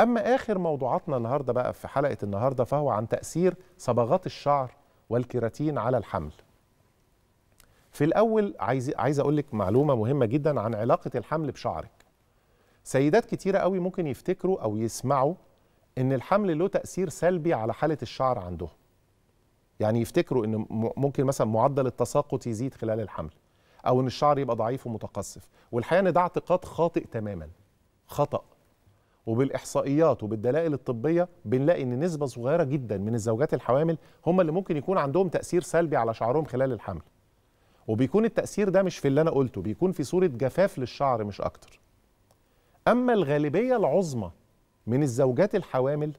أما آخر موضوعاتنا النهاردة بقى في حلقة النهاردة فهو عن تأثير صبغات الشعر والكيراتين على الحمل في الأول عايز, عايز أقول لك معلومة مهمة جدا عن علاقة الحمل بشعرك سيدات كتيرة قوي ممكن يفتكروا أو يسمعوا إن الحمل له تأثير سلبي على حالة الشعر عندهم يعني يفتكروا إن ممكن مثلا معدل التساقط يزيد خلال الحمل أو إن الشعر يبقى ضعيف ومتقصف والحقيقة إن ده اعتقاد خاطئ تماما خطأ وبالاحصائيات وبالدلائل الطبيه بنلاقي ان نسبه صغيره جدا من الزوجات الحوامل هم اللي ممكن يكون عندهم تاثير سلبي على شعرهم خلال الحمل وبيكون التاثير ده مش في اللي انا قلته بيكون في صوره جفاف للشعر مش اكتر اما الغالبيه العظمى من الزوجات الحوامل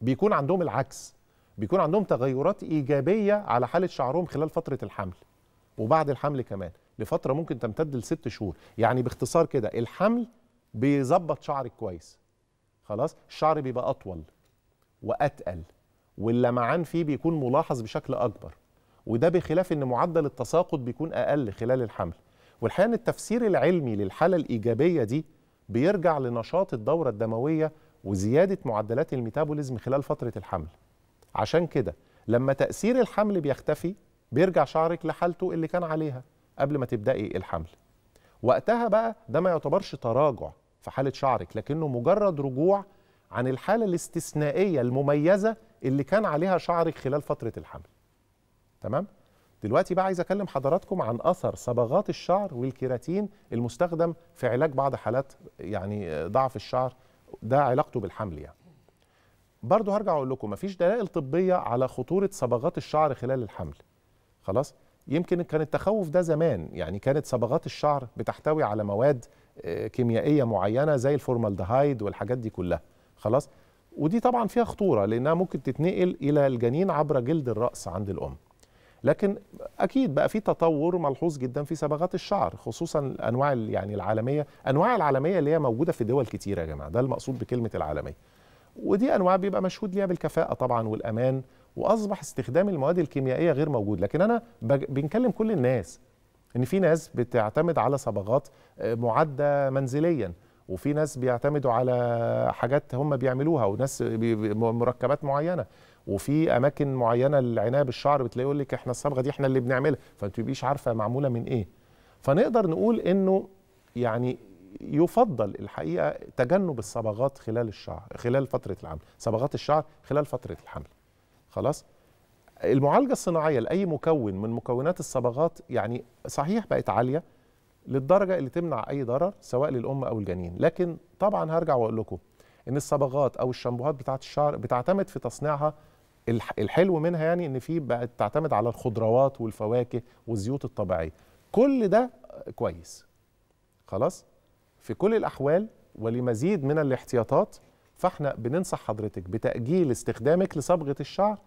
بيكون عندهم العكس بيكون عندهم تغيرات ايجابيه على حاله شعرهم خلال فتره الحمل وبعد الحمل كمان لفتره ممكن تمتد لست شهور يعني باختصار كده الحمل بيظبط شعرك كويس خلاص الشعر بيبقى اطول واتقل واللمعان فيه بيكون ملاحظ بشكل اكبر وده بخلاف ان معدل التساقط بيكون اقل خلال الحمل والحقيقه ان التفسير العلمي للحاله الايجابيه دي بيرجع لنشاط الدوره الدمويه وزياده معدلات الميتابوليزم خلال فتره الحمل عشان كده لما تاثير الحمل بيختفي بيرجع شعرك لحالته اللي كان عليها قبل ما تبداي الحمل وقتها بقى ده ما يعتبرش تراجع في حاله شعرك لكنه مجرد رجوع عن الحاله الاستثنائيه المميزه اللي كان عليها شعرك خلال فتره الحمل تمام دلوقتي بقى عايز اكلم حضراتكم عن اثر صبغات الشعر والكيراتين المستخدم في علاج بعض حالات يعني ضعف الشعر ده علاقته بالحمل يعني برضه هرجع اقول لكم مفيش دلائل طبيه على خطوره صبغات الشعر خلال الحمل خلاص يمكن كان التخوف ده زمان يعني كانت صبغات الشعر بتحتوي على مواد آه، كيميائيه معينه زي الفورمالدهايد والحاجات دي كلها خلاص ودي طبعا فيها خطوره لانها ممكن تتنقل الى الجنين عبر جلد الراس عند الام لكن اكيد بقى في تطور ملحوظ جدا في صبغات الشعر خصوصا الانواع يعني العالميه انواع العالميه اللي هي موجوده في دول كتيره يا جماعه ده المقصود بكلمه العالميه ودي انواع بيبقى مشهود ليها بالكفاءه طبعا والامان واصبح استخدام المواد الكيميائيه غير موجود لكن انا بنكلم كل الناس ان في ناس بتعتمد على صبغات آه، معده منزليا وفي ناس بيعتمدوا على حاجات هم بيعملوها وناس مركبات معينه وفي اماكن معينه للعنايه بالشعر بتلاقي يقول لك احنا الصبغه دي احنا اللي بنعملها فانت مش عارفه معموله من ايه فنقدر نقول انه يعني يفضل الحقيقه تجنب الصبغات خلال الشعر خلال فتره الحمل صبغات الشعر خلال فتره الحمل خلاص المعالجه الصناعيه لاي مكون من مكونات الصبغات يعني صحيح بقت عاليه للدرجه اللي تمنع اي ضرر سواء للام او الجنين لكن طبعا هرجع واقول لكم ان الصبغات او الشامبوهات بتاعه الشعر بتعتمد في تصنيعها الحلو منها يعني ان في بقت تعتمد على الخضروات والفواكه والزيوت الطبيعيه كل ده كويس خلاص في كل الاحوال ولمزيد من الاحتياطات فاحنا بننصح حضرتك بتاجيل استخدامك لصبغه الشعر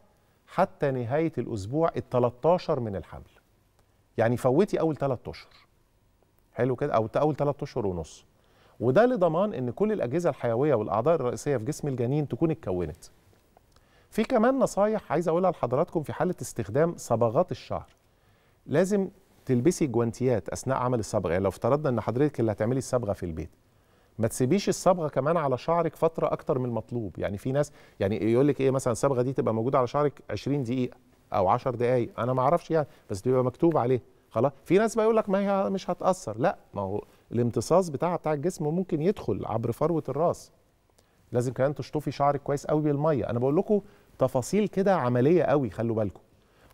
حتى نهايه الاسبوع ال 13 من الحمل. يعني فوتي اول ثلاث اشهر. حلو كده او اول ثلاث اشهر ونص. وده لضمان ان كل الاجهزه الحيويه والاعضاء الرئيسيه في جسم الجنين تكون اتكونت. في كمان نصايح عايز اقولها لحضراتكم في حاله استخدام صبغات الشعر. لازم تلبسي جوانتيات اثناء عمل الصبغه، يعني لو افترضنا ان حضرتك اللي هتعملي الصبغه في البيت. ما تسيبيش الصبغه كمان على شعرك فتره اكتر من المطلوب يعني في ناس يعني يقول لك ايه مثلا الصبغه دي تبقى موجوده على شعرك 20 دقيقه او 10 دقائق انا ما اعرفش يعني بس بيبقى مكتوب عليه خلاص في ناس بقى يقول لك ما هي مش هتاثر لا ما هو الامتصاص بتاعها بتاع الجسم ممكن يدخل عبر فروه الراس لازم كمان تشطفي شعرك كويس قوي بالميه انا بقول لكم تفاصيل كده عمليه قوي خلوا بالكم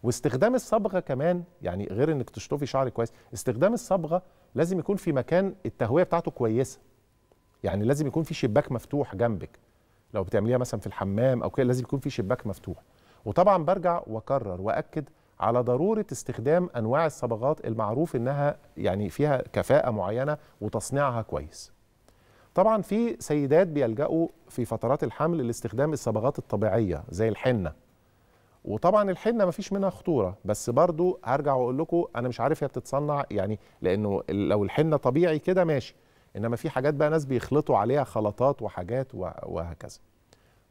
واستخدام الصبغه كمان يعني غير انك تشطفي شعرك كويس استخدام الصبغه لازم يكون في مكان التهويه بتاعته كويسه يعني لازم يكون في شباك مفتوح جنبك لو بتعمليها مثلا في الحمام او كده لازم يكون في شباك مفتوح وطبعا برجع واكرر واكد على ضروره استخدام انواع الصبغات المعروف انها يعني فيها كفاءه معينه وتصنيعها كويس طبعا في سيدات بيلجأوا في فترات الحمل لاستخدام الصبغات الطبيعيه زي الحنه وطبعا الحنه مفيش منها خطوره بس برضو هرجع واقول لكم انا مش عارف هي بتتصنع يعني لانه لو الحنه طبيعي كده ماشي انما في حاجات بقى ناس بيخلطوا عليها خلطات وحاجات وهكذا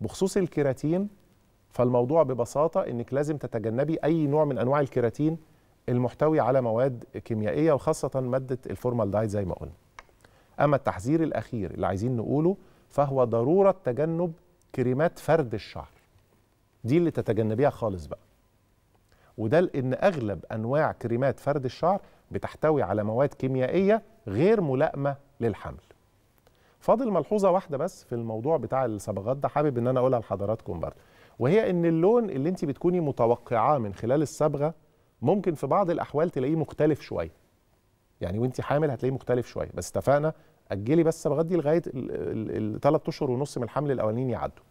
بخصوص الكيراتين فالموضوع ببساطه انك لازم تتجنبي اي نوع من انواع الكيراتين المحتوي على مواد كيميائيه وخاصه ماده الفورمالدايد زي ما قلنا اما التحذير الاخير اللي عايزين نقوله فهو ضروره تجنب كريمات فرد الشعر دي اللي تتجنبيها خالص بقى وده لان اغلب انواع كريمات فرد الشعر بتحتوي على مواد كيميائيه غير ملائمه للحمل فاضل ملحوظه واحده بس في الموضوع بتاع الصبغات ده حابب ان انا اقولها لحضراتكم برضه وهي ان اللون اللي انت بتكوني متوقعاه من خلال الصبغه ممكن في بعض الاحوال تلاقيه مختلف شويه يعني وانت حامل هتلاقيه مختلف شويه بس اتفقنا اجلي بس الصبغات دي لغايه الثلاث اشهر ونص من الحمل الاولانيين يعدوا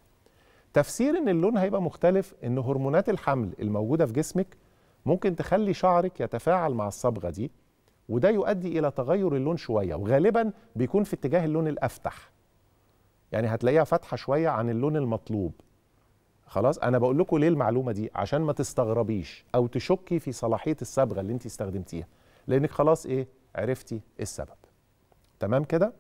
تفسير ان اللون هيبقى مختلف ان هرمونات الحمل الموجوده في جسمك ممكن تخلي شعرك يتفاعل مع الصبغه دي وده يؤدي الى تغير اللون شويه وغالبا بيكون في اتجاه اللون الافتح يعني هتلاقيها فاتحه شويه عن اللون المطلوب خلاص انا بقول لكم ليه المعلومه دي عشان ما تستغربيش او تشكي في صلاحيه الصبغه اللي انت استخدمتيها لانك خلاص ايه عرفتي السبب تمام كده